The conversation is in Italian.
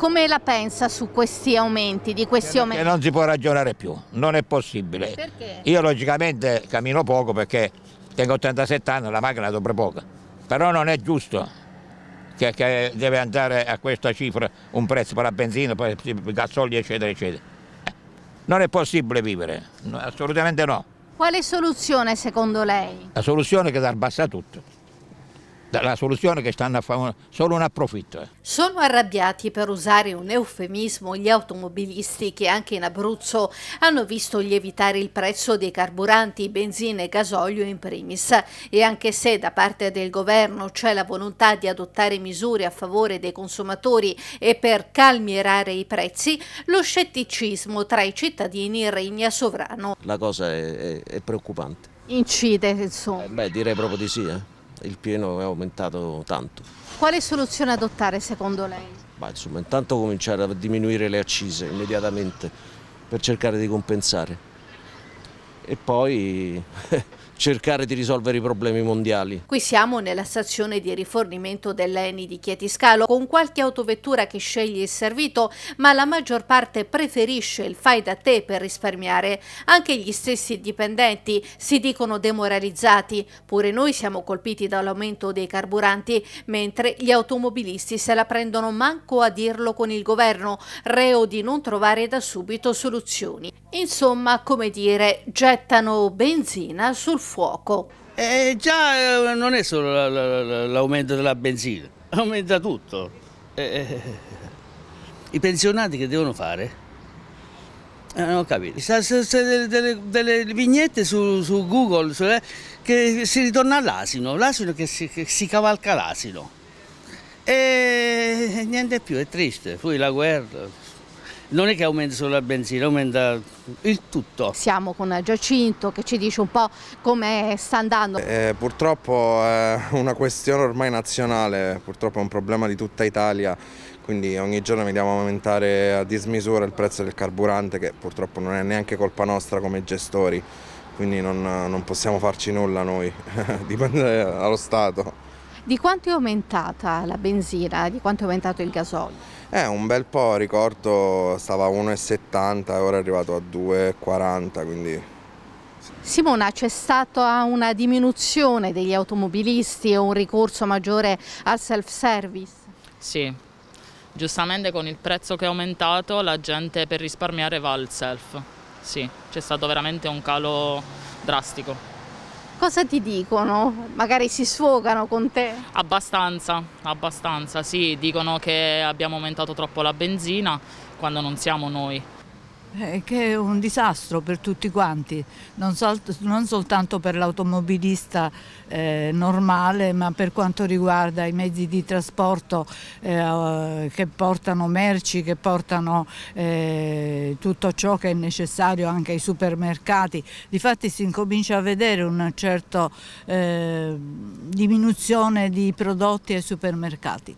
Come la pensa su questi aumenti? Di questi perché aumenti? non si può ragionare più, non è possibile. Perché? Io logicamente cammino poco perché tengo 87 anni, la macchina dopo poco, però non è giusto che, che, deve andare a questa cifra un prezzo per la benzina, per i gasolio eccetera eccetera. Non è possibile vivere, assolutamente no. Quale soluzione secondo lei? La soluzione è che si abbassa tutto la soluzione che stanno a fare solo un approfitto. Eh. Sono arrabbiati per usare un eufemismo gli automobilisti che anche in Abruzzo hanno visto lievitare il prezzo dei carburanti, benzina e gasolio in primis e anche se da parte del governo c'è la volontà di adottare misure a favore dei consumatori e per calmierare i prezzi, lo scetticismo tra i cittadini regna sovrano. La cosa è, è, è preoccupante. Incide insomma. Eh, beh direi proprio di sì. Eh il pieno è aumentato tanto. Quale soluzione adottare secondo lei? Ma insomma, intanto cominciare a diminuire le accise immediatamente per cercare di compensare e poi cercare di risolvere i problemi mondiali. Qui siamo nella stazione di rifornimento dell'ENI di Chieti Scalo con qualche autovettura che sceglie il servito ma la maggior parte preferisce il fai da te per risparmiare. Anche gli stessi dipendenti si dicono demoralizzati, pure noi siamo colpiti dall'aumento dei carburanti mentre gli automobilisti se la prendono manco a dirlo con il governo, reo di non trovare da subito soluzioni. Insomma, come dire, gettano benzina sul fuoco fuoco. Eh già eh, non è solo l'aumento della benzina, aumenta tutto. Eh, eh, I pensionati che devono fare? non ho capito. Delle, delle, delle vignette su, su Google su, cioè, eh, che si ritorna all'asino, l'asino che, che si, cavalca l'asino. E niente più, è triste. Poi la guerra, non è che aumenta solo la benzina, aumenta il tutto. Siamo con Giacinto che ci dice un po' come sta andando. Eh, purtroppo è eh, una questione ormai nazionale, purtroppo è un problema di tutta Italia, quindi ogni giorno vediamo aumentare a dismisura il prezzo del carburante che purtroppo non è neanche colpa nostra come gestori, quindi non, non possiamo farci nulla noi, dipende dallo Stato. Di quanto è aumentata la benzina, di quanto è aumentato il gasolio? Eh, un bel po', ricordo stava a 1,70 e ora è arrivato a 2,40, quindi... Simona, c'è stata una diminuzione degli automobilisti e un ricorso maggiore al self-service? Sì, giustamente con il prezzo che è aumentato la gente per risparmiare va al self, sì, c'è stato veramente un calo drastico cosa ti dicono? Magari si sfogano con te? Abbastanza, abbastanza, sì, dicono che abbiamo aumentato troppo la benzina quando non siamo noi. Eh, che è un disastro per tutti quanti, non, sol non soltanto per l'automobilista eh, normale, ma per quanto riguarda i mezzi di trasporto eh, che portano merci, che portano eh, tutto ciò che è necessario anche ai supermercati. Difatti si incomincia a vedere una certa eh, diminuzione di prodotti ai supermercati.